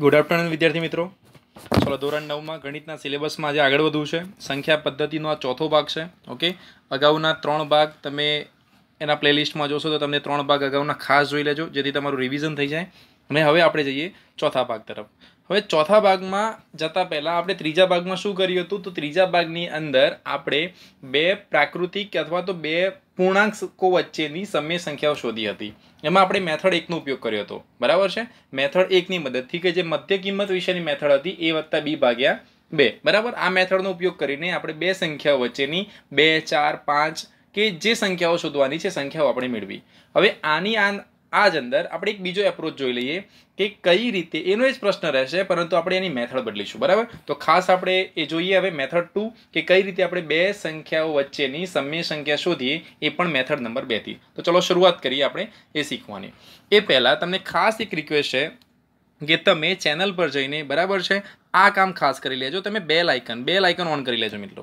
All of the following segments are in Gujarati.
ગુડ આફ્ટરનૂન વિદ્યાર્થી મિત્રો ચલો ધોરણ નવમાં ગણિતના સિલેબસમાં આજે આગળ વધવું છે સંખ્યા પદ્ધતિનો આ ચોથો ભાગ છે ઓકે અગાઉના ત્રણ ભાગ તમે એના પ્લેલિસ્ટમાં જોશો તો તમને ત્રણ ભાગ અગાઉના ખાસ જોઈ લેજો જેથી તમારું રિવિઝન થઈ જાય અને હવે આપણે જઈએ ચોથા ભાગ તરફ હવે ચોથા ભાગમાં જતાં પહેલાં આપણે ત્રીજા ભાગમાં શું કર્યું હતું તો ત્રીજા ભાગની અંદર આપણે બે પ્રાકૃતિક અથવા તો બે પૂર્ણાંકો વચ્ચેની સમય સંખ્યાઓ શોધી હતી એમાં આપણે મેથડ એકનો ઉપયોગ કર્યો હતો બરાબર છે મેથડ એકની મદદથી કે જે મધ્ય કિંમત વિશેની મેથડ હતી એ વત્તા બી ભાગ્યા બે બરાબર આ મેથડનો ઉપયોગ કરીને આપણે બે સંખ્યાઓ વચ્ચેની બે ચાર પાંચ કે જે સંખ્યાઓ શોધવાની છે સંખ્યાઓ આપણે મેળવી હવે આની આ આજ અંદર આપણે એક બીજો એપ્રોચ જોઈ લઈએ કે કઈ રીતે એનો જ પ્રશ્ન રહેશે પરંતુ આપણે એની મેથડ બદલીશું બરાબર તો ખાસ આપણે એ જોઈએ હવે મેથડ ટુ કે કઈ રીતે આપણે બે સંખ્યાઓ વચ્ચેની સમય સંખ્યા શોધીએ એ પણ મેથડ નંબર બેથી તો ચલો શરૂઆત કરીએ આપણે એ શીખવાની એ પહેલાં તમને ખાસ એક રિક્વેસ્ટ છે કે તમે ચેનલ પર જઈને બરાબર છે આ કામ ખાસ કરી લેજો તમે bell icon bell icon on કરી લેજો મિત્રો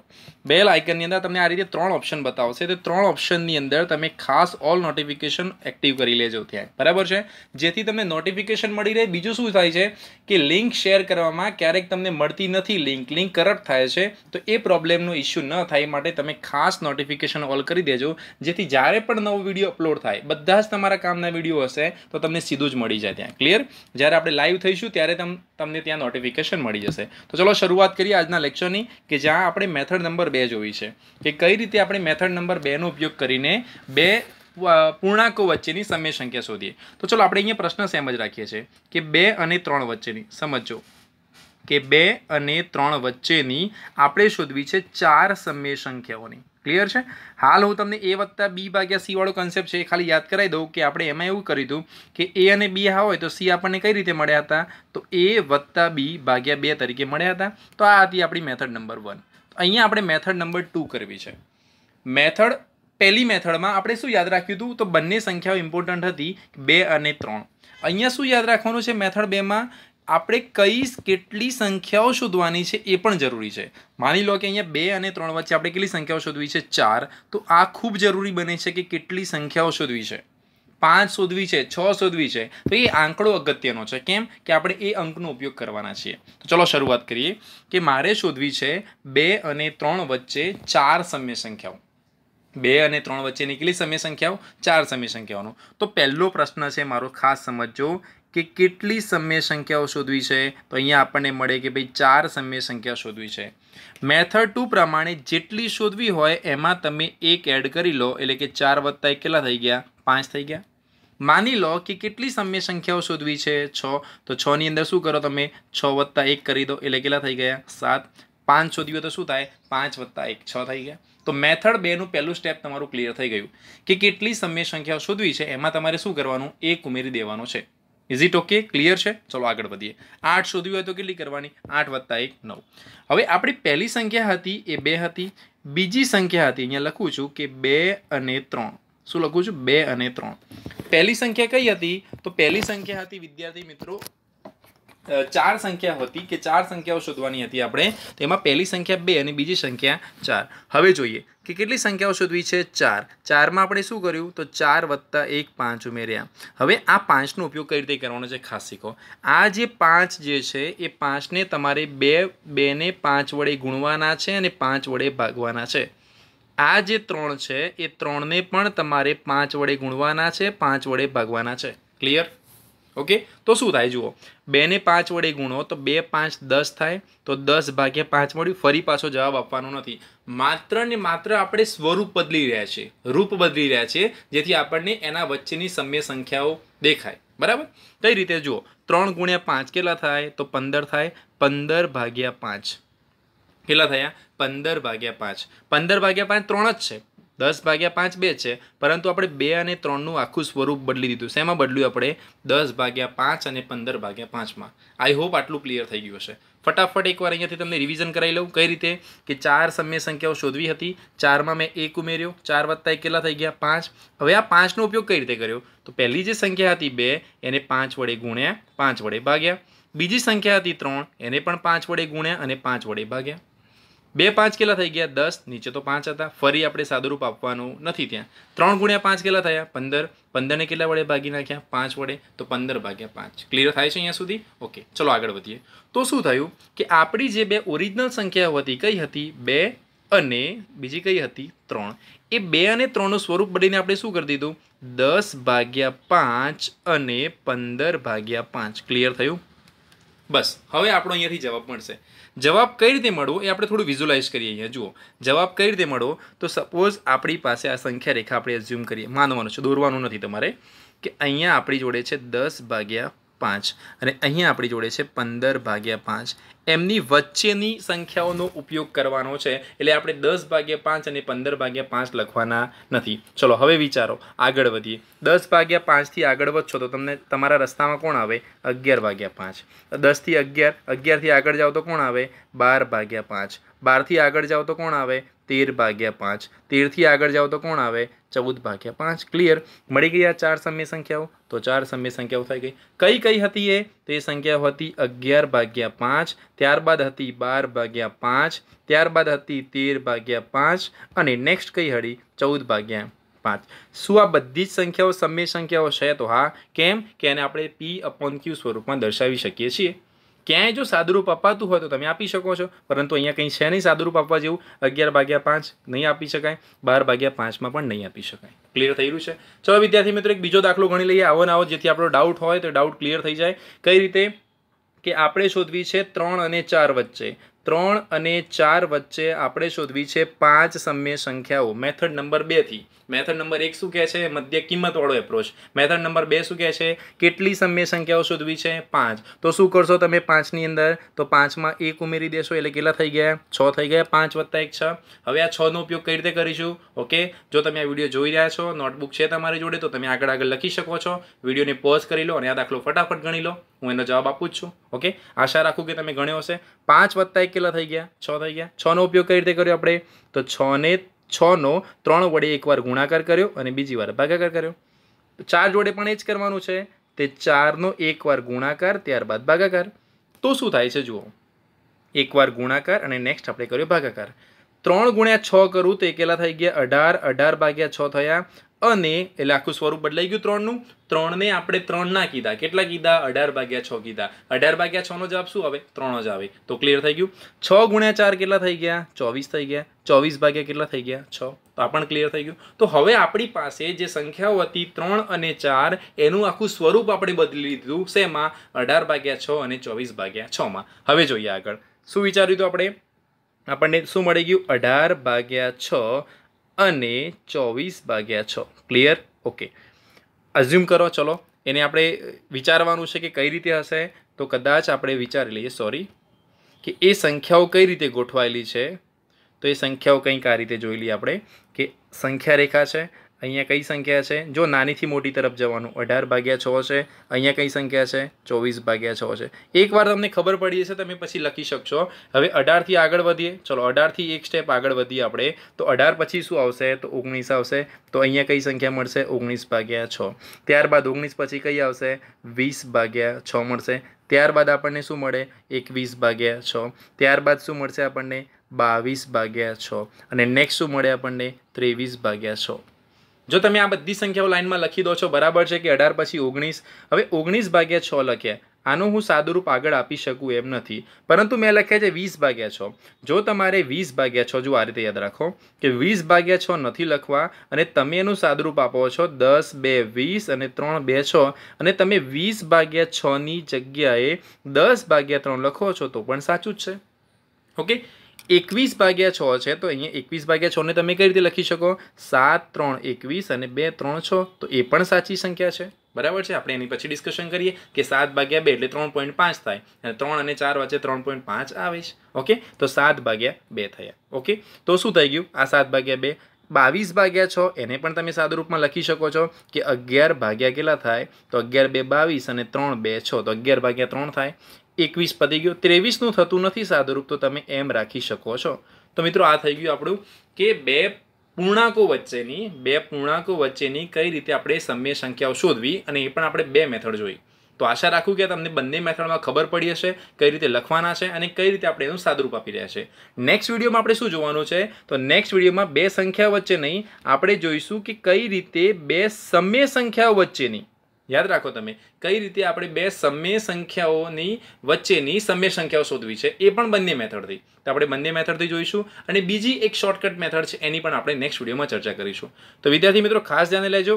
બેલ આઇકનની અંદર તમને આ રીતે ત્રણ ઓપ્શન બતાવશે તે ત્રણ ઓપ્શનની અંદર તમે ખાસ ઓલ નોટિફિકેશન એક્ટિવ કરી લેજો ત્યાં બરાબર છે જેથી તમને નોટિફિકેશન મળી રહે બીજું શું થાય છે કે લિંક શેર કરવામાં ક્યારેક તમને મળતી નથી લિંક લિંક કરપ્ટ થાય છે તો એ પ્રોબ્લેમનો ઇસ્યુ ન થાય માટે તમે ખાસ નોટિફિકેશન ઓલ કરી દેજો જેથી જ્યારે પણ નવો વિડીયો અપલોડ થાય બધા જ તમારા કામના વિડીયો હશે તો તમને સીધું જ મળી જાય ત્યાં ક્લિયર જ્યારે આપણે લાઈવ થઈશું ત્યારે તમને ત્યાં નોટિફિકેશન મળી મળી જશે તો ચલો શરૂઆત કરીએ આજના લેક્ચરની કે જ્યાં આપણે મેથડ નંબર બે જોઈ છે કે કઈ રીતે આપણે મેથડ નંબર બેનો ઉપયોગ કરીને બે પૂર્ણાંકો વચ્ચેની સમય સંખ્યા શોધીએ તો ચલો આપણે અહીંયા પ્રશ્ન સેમ જ રાખીએ છીએ કે બે અને ત્રણ વચ્ચેની સમજો કે બે અને ત્રણ વચ્ચેની આપણે શોધવી છે ચાર સમય સંખ્યાઓની ક્લિયર છે હાલ હું તમને એ વત્તા બી ભાગ્યા સી વાળો કન્સેપ્ટ છે એ ખાલી યાદ કરાવી દઉં કે આપણે એમાં એવું કરી દઉં કે એ અને બી હોય તો સી આપણને કઈ રીતે મળ્યા હતા તો એ વત્તા બી ભાગ્યા બે તરીકે મળ્યા હતા તો આ હતી આપણી મેથડ નંબર વન અહીંયા આપણે મેથડ નંબર ટુ કરવી છે મેથડ પહેલી મેથડમાં આપણે શું યાદ રાખ્યું હતું તો બંને સંખ્યાઓ ઇમ્પોર્ટન્ટ હતી બે અને ત્રણ અહીંયા શું યાદ રાખવાનું છે મેથડ બેમાં આપણે કઈ કેટલી સંખ્યાઓ શોધવાની છે એ પણ જરૂરી છે માની લો કે અહીંયા બે અને ત્રણ વચ્ચે આપણે કેટલી સંખ્યાઓ શોધવી છે ચાર તો આ ખૂબ જરૂરી બને છે કે કેટલી સંખ્યાઓ શોધવી છે પાંચ શોધવી છે છ શોધવી છે તો એ આંકડો અગત્યનો છે કેમ કે આપણે એ અંકનો ઉપયોગ કરવાના છીએ તો ચલો શરૂઆત કરીએ કે મારે શોધવી છે બે અને ત્રણ વચ્ચે ચાર સમ્ય સંખ્યાઓ બે અને ત્રણ વચ્ચેની કેટલી સમય સંખ્યાઓ ચાર સમય સંખ્યાઓનો તો પહેલો પ્રશ્ન છે મારો ખાસ સમજો કે કેટલી સમ્ય સંખ્યાઓ શોધવી છે તો અહીંયા આપણને મળે કે ભાઈ ચાર સમ્ય સંખ્યા શોધવી છે મેથડ ટુ પ્રમાણે જેટલી શોધવી હોય એમાં તમે એક એડ કરી લો એટલે કે ચાર વત્તા એક કેટલા થઈ ગયા પાંચ થઈ ગયા માની લો કે કેટલી સમ્ય સંખ્યાઓ શોધવી છે છ તો છની અંદર શું કરો તમે છ વત્તા એક કરી દો એટલે કેટલા થઈ ગયા સાત પાંચ શોધ્યું તો શું થાય પાંચ વત્તા એક છ થઈ ગયા તો મેથડ બેનું પહેલું સ્ટેપ તમારું ક્લિયર થઈ ગયું કે કેટલી સમય સંખ્યાઓ શોધવી છે એમાં તમારે શું કરવાનું એક ઉમેરી દેવાનું છે ઇઝ ઇટ ઓકે ક્લિયર છે ચલો આગળ વધીએ આઠ શોધવી હોય તો કેટલી કરવાની આઠ વત્તા એક નવ હવે આપણી પહેલી સંખ્યા હતી એ બે હતી બીજી સંખ્યા હતી અહીંયા લખું છું કે બે અને ત્રણ શું લખું છું બે અને ત્રણ પહેલી સંખ્યા કઈ હતી તો પહેલી સંખ્યા હતી વિદ્યાર્થી મિત્રો ચાર સંખ્યા હતી કે ચાર સંખ્યાઓ શોધવાની હતી આપણે તો એમાં પહેલી સંખ્યા બે અને બીજી સંખ્યા ચાર હવે જોઈએ કે કેટલી સંખ્યાઓ શોધવી છે ચાર ચારમાં આપણે શું કર્યું તો ચાર વત્તા એક પાંચ ઉમેર્યા હવે આ પાંચનો ઉપયોગ કઈ રીતે કરવાનો છે ખાસ શીખો આ જે પાંચ જે છે એ પાંચને તમારે બે બેને પાંચ વડે ગુણવાના છે અને પાંચ વડે ભાગવાના છે આ જે ત્રણ છે એ ત્રણને પણ તમારે પાંચ વડે ગુણવાના છે પાંચ વડે ભાગવાના છે ક્લિયર ઓકે તો શું થાય જુઓ બેને પાંચ વડે ગુણો તો બે પાંચ દસ થાય તો દસ ભાગ્યા પાંચ મળ્યું ફરી પાછો જવાબ આપવાનો નથી માત્ર ને માત્ર આપણે સ્વરૂપ બદલી રહ્યા છે રૂપ બદલી રહ્યા છે જેથી આપણને એના વચ્ચેની સમ્ય સંખ્યાઓ દેખાય બરાબર કઈ રીતે જુઓ ત્રણ ગુણ્યા પાંચ કેટલા થાય તો પંદર થાય પંદર ભાગ્યા પાંચ કેટલા થયા પંદર ભાગ્યા પાંચ પંદર ભાગ્યા પાંચ ત્રણ જ છે દસ ભાગ્યા પાંચ બે છે પરંતુ આપણે બે અને ત્રણનું આખું સ્વરૂપ બદલી દીધું શેમાં બદલ્યું આપણે દસ ભાગ્યા પાંચ અને પંદર ભાગ્યા પાંચમાં આઈ હોપ આટલું ક્લિયર થઈ ગયું હશે ફટાફટ એકવાર અહીંયાથી તમને રિવિઝન કરાવી લઉં કઈ રીતે કે ચાર સમ્ય સંખ્યાઓ શોધવી હતી ચારમાં મેં એક ઉમેર્યો ચાર વત્તા એક કેટલા થઈ ગયા પાંચ હવે આ પાંચનો ઉપયોગ કઈ રીતે કર્યો તો પહેલી જે સંખ્યા હતી બે એને પાંચ વડે ગુણ્યા પાંચ વડે ભાગ્યા બીજી સંખ્યા હતી ત્રણ એને પણ પાંચ વડે ગુણ્યા અને પાંચ વડે ભાગ્યા બે પાંચ કેટલા થઈ ગયા દસ નીચે તો પાંચ હતા ફરી આપણે સાદુરૂપ આપવાનું નથી ત્યાં ત્રણ ગુણ્યા પાંચ કેટલા થયા પંદર પંદરને કેટલા વડે ભાગી નાખ્યા પાંચ વડે તો પંદર ભાગ્યા પાંચ ક્લિયર થાય છે અહીંયા સુધી ઓકે ચલો આગળ વધીએ તો શું થયું કે આપણી જે બે ઓરિજિનલ સંખ્યાઓ હતી કઈ હતી બે અને બીજી કઈ હતી ત્રણ એ બે અને ત્રણનું સ્વરૂપ બદલીને આપણે શું કરી દીધું દસ ભાગ્યા પાંચ અને પંદર ભાગ્યા પાંચ ક્લિયર થયું બસ હવે આપણો અહીંયાથી જવાબ મળશે જવાબ કઈ રીતે મળો એ આપણે થોડું વિઝ્યુલાઇઝ કરીએ અહીંયા જુઓ જવાબ કઈ રીતે મળો તો સપોઝ આપણી પાસે આ સંખ્યા રેખા આપણે એઝ્યુમ કરીએ માનવાનું છે દોરવાનું નથી તમારે કે અહીંયા આપણી જોડે છે દસ ભાગ્યા પાંચ અને અહીંયા આપણી જોડે છે પંદર ભાગ્યા પાંચ એમની વચ્ચેની સંખ્યાઓનો ઉપયોગ કરવાનો છે એટલે આપણે દસ ભાગ્યા પાંચ અને પંદર ભાગ્યા પાંચ લખવાના નથી ચલો હવે વિચારો આગળ વધીએ દસ ભાગ્યા પાંચથી આગળ વધશો તો તમને તમારા રસ્તામાં કોણ આવે અગિયાર ભાગ્યા પાંચ દસથી અગિયાર અગિયારથી આગળ જાઓ તો કોણ આવે બાર ભાગ્યા પાંચ બારથી આગળ જાઓ તો કોણ આવે તેર ભાગ્યા પાંચ તેરથી આગળ જાઓ તો કોણ આવે ચૌદ ભાગ્યા પાંચ ક્લિયર મળી ગઈ આ ચાર સમય સંખ્યાઓ તો ચાર સમય સંખ્યાઓ થઈ ગઈ કઈ કઈ હતી એ તો એ સંખ્યાઓ હતી અગિયાર ભાગ્યા પાંચ ત્યારબાદ હતી બાર ભાગ્યા પાંચ ત્યારબાદ હતી તેર ભાગ્યા પાંચ અને નેક્સ્ટ કઈ હતી ચૌદ ભાગ્યા પાંચ શું આ બધી જ સંખ્યાઓ સમય સંખ્યાઓ છે તો હા કેમ કે એને આપણે પી અપોન ક્યુ સ્વરૂપમાં દર્શાવી શકીએ છીએ ક્યાંય જો સાદુરૂપ અપાતું હોય તો તમે આપી શકો છો પરંતુ અહીંયા કંઈ છે નહીં સાદુરૂપ આપવા જેવું અગિયાર ભાગ્યા પાંચ નહીં આપી શકાય બાર ભાગ્યા પાંચમાં પણ નહીં આપી શકાય ક્લિયર થઈ રહ્યું છે ચલો વિદ્યાર્થી મિત્રો એક બીજો દાખલો ગણી લઈએ આવો ને આવો જેથી આપણો ડાઉટ હોય તો ડાઉટ ક્લિયર થઈ જાય કઈ રીતે કે આપણે શોધવી છે ત્રણ અને ચાર વચ્ચે ત્રણ અને ચાર વચ્ચે આપણે શોધવી છે પાંચ સમ્ય સંખ્યાઓ મેથડ નંબર બેથી મેથડ નંબર એક શું કહે છે મધ્ય કિંમતવાળો એપ્રોચ મેથડ નંબર બે શું કહે છે કેટલી સમય સંખ્યાઓ શોધવી છે પાંચ તો શું કરશો તમે પાંચની અંદર તો પાંચમાં એક ઉમેરી દેશો એટલે કેટલા થઈ ગયા છ થઈ ગયા પાંચ વત્તા એક છ હવે આ છનો ઉપયોગ કઈ રીતે કરીશું ઓકે જો તમે આ વિડીયો જોઈ રહ્યા છો નોટબુક છે તમારી જોડે તો તમે આગળ આગળ લખી શકો છો વિડીયોને પોઝ કરી લો અને આ દાખલો ફટાફટ ગણી લો હું એનો જવાબ આપું જ છું ઓકે આશા રાખું કે તમે ગણ્યો હશે પાંચ વત્તા એક કેટલા થઈ ગયા છ થઈ ગયા છનો ઉપયોગ કઈ રીતે કર્યો આપણે તો છને છનો ત્રણ વડે એકવાર ગુણાકાર કર્યો અને બીજી વાર ભાગાકાર કર્યો તો ચાર જોડે પણ એ જ કરવાનું છે તે ચારનો એકવાર ગુણાકાર ત્યારબાદ ભાગાકાર તો શું થાય છે જુઓ એકવાર ગુણાકાર અને નેક્સ્ટ આપણે કર્યો ભાગાકાર ત્રણ ગુણ્યા છ કરું તો એકેલા થઈ ગયા અઢાર અઢાર ભાગ્યા છ થયા અને એટલે આખું સ્વરૂપ બદલાઈ ગયું ત્રણનું ત્રણને આપણે ત્રણ ના કીધા કેટલા કીધા અઢાર ભાગ્યા છ કીધા અઢાર ભાગ્યા છનો જવાબ શું આવે ત્રણ જ આવે તો ક્લિયર થઈ ગયું છ ગુણ્યા ચાર કેટલા થઈ ગયા ચોવીસ થઈ ગયા ચોવીસ ભાગ્યા કેટલા થઈ ગયા છ તો આ પણ ક્લિયર થઈ ગયું તો હવે આપણી પાસે જે સંખ્યાઓ હતી ત્રણ અને ચાર એનું આખું સ્વરૂપ આપણે બદલી લીધું શેમાં અઢાર ભાગ્યા છ અને ચોવીસ ભાગ્યા છમાં હવે જોઈએ આગળ શું વિચાર્યું તો આપણે આપણને શું મળી ગયું અઢાર ભાગ્યા છ અને ચોવીસ ભાગ્યા છ ક્લિયર ઓકે અઝ્યુમ કરો ચલો એને આપણે વિચારવાનું છે કે કઈ રીતે હશે તો કદાચ આપણે વિચારી લઈએ સોરી કે એ સંખ્યાઓ કઈ રીતે ગોઠવાયેલી છે તો એ સંખ્યાઓ કંઈક આ રીતે જોઈ લઈએ આપણે કે સંખ્યા રેખા છે અહીંયા કઈ સંખ્યા છે જો નાનીથી મોટી તરફ જવાનું અઢાર ભાગ્યા છ છે અહીંયા કઈ સંખ્યા છે ચોવીસ ભાગ્યા છ છે એકવાર તમને ખબર પડી જશે તમે પછી લખી શકશો હવે અઢારથી આગળ વધીએ ચલો અઢારથી એક સ્ટેપ આગળ વધીએ આપણે તો અઢાર પછી શું આવશે તો ઓગણીસ આવશે તો અહીંયા કઈ સંખ્યા મળશે ઓગણીસ ભાગ્યા છ ત્યારબાદ ઓગણીસ પછી કઈ આવશે વીસ ભાગ્યા છ મળશે ત્યારબાદ આપણને શું મળે એકવીસ ભાગ્યા છ ત્યારબાદ શું મળશે આપણને બાવીસ ભાગ્યા છ અને નેક્સ્ટ શું મળે આપણને ત્રેવીસ ભાગ્યા છ જો તમે આ બધી સંખ્યાઓ લાઇનમાં લખી દો છો બરાબર છે કે અઢાર પછી ઓગણીસ હવે ઓગણીસ ભાગ્યા છ લખ્યા આનું હું સાદુરૂપ આગળ આપી શકું એમ નથી પરંતુ મેં લખ્યા છે વીસ ભાગ્યા છ જો તમારે વીસ ભાગ્યા છ જો આ રીતે યાદ રાખો કે વીસ ભાગ્યા છ નથી લખવા અને તમે એનું સાદુરૂપ આપો છો દસ બે વીસ અને ત્રણ બે છ અને તમે વીસ ભાગ્યા છની જગ્યાએ દસ ભાગ્યા ત્રણ લખો છો તો પણ સાચું જ છે ઓકે એકવીસ ભાગ્યા છ છે તો અહીંયા એકવીસ ભાગ્યા છને તમે કઈ રીતે લખી શકો સાત ત્રણ એકવીસ અને બે ત્રણ છ તો એ પણ સાચી સંખ્યા છે બરાબર છે આપણે એની પછી ડિસ્કશન કરીએ કે સાત ભાગ્યા બે એટલે ત્રણ પોઈન્ટ પાંચ થાય અને ત્રણ અને ચાર વચ્ચે ત્રણ પોઈન્ટ પાંચ આવે છે ઓકે તો સાત ભાગ્યા બે થયા ઓકે તો શું થઈ ગયું આ સાત ભાગ્યા બે બાવીસ ભાગ્યા છ એને પણ તમે સાદુરૂપમાં લખી શકો છો કે અગિયાર ભાગ્યા કેટલા થાય તો અગિયાર બે બાવીસ અને ત્રણ બે છ તો અગિયાર ભાગ્યા ત્રણ થાય એકવીસ પતી ગયું ત્રેવીસનું થતું નથી સાદુરૂપ તો તમે એમ રાખી શકો છો તો મિત્રો આ થઈ ગયું આપણું કે બે પૂર્ણાંકો વચ્ચેની બે પૂર્ણાંકો વચ્ચેની કઈ રીતે આપણે સમય સંખ્યાઓ શોધવી અને એ પણ આપણે બે મેથડ જોઈ તો આશા રાખું કે તમને બંને મેથડમાં ખબર પડી હશે કઈ રીતે લખવાના છે અને કઈ રીતે આપણે એનું સાદુરૂપ આપી રહ્યા છે નેક્સ્ટ વિડીયોમાં આપણે શું જોવાનું છે તો નેક્સ્ટ વિડીયોમાં બે સંખ્યા વચ્ચે નહીં આપણે જોઈશું કે કઈ રીતે બે સમય સંખ્યાઓ વચ્ચેની યાદ રાખો તમે કઈ રીતે આપણે બે સમય સંખ્યાઓની વચ્ચેની સમય સંખ્યાઓ શોધવી છે એ પણ બંને મેથડથી તો આપણે બંને મેથડથી જોઈશું અને બીજી એક શોર્ટકટ મેથડ છે એની પણ આપણે નેક્સ્ટ વિડીયોમાં ચર્ચા કરીશું તો વિદ્યાર્થી મિત્રો ખાસ ધ્યાને લેજો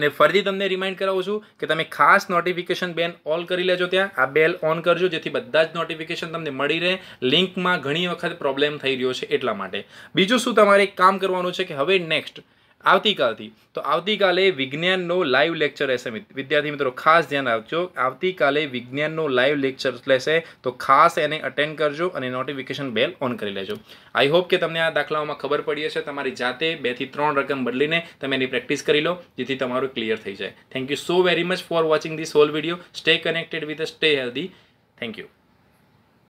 અને ફરીથી તમને રિમાઇન્ડ કરાવું છું કે તમે ખાસ નોટિફિકેશન બેન ઓલ કરી લેજો ત્યાં આ બેલ ઓન કરજો જેથી બધા જ નોટિફિકેશન તમને મળી રહે લિંકમાં ઘણી વખત પ્રોબ્લેમ થઈ રહ્યો છે એટલા માટે બીજું શું તમારે એક કામ કરવાનું છે કે હવે નેક્સ્ટ આવતીકાલથી તો આવતીકાલે વિજ્ઞાનનો લાઈવ લેક્ચર રહેશે વિદ્યાર્થી મિત્રો ખાસ ધ્યાન રાખજો આવતીકાલે વિજ્ઞાનનો લાઈવ લેક્ચર લેશે તો ખાસ એને અટેન્ડ કરજો અને નોટિફિકેશન બેલ ઓન કરી લેજો આઈ હોપ કે તમને આ દાખલાઓમાં ખબર પડી હશે તમારી જાતે બેથી ત્રણ રકમ બદલીને તમે એની પ્રેક્ટિસ કરી લો જેથી તમારું ક્લિયર થઈ જાય thank you so very much for watching this whole video stay connected with stay healthy thank you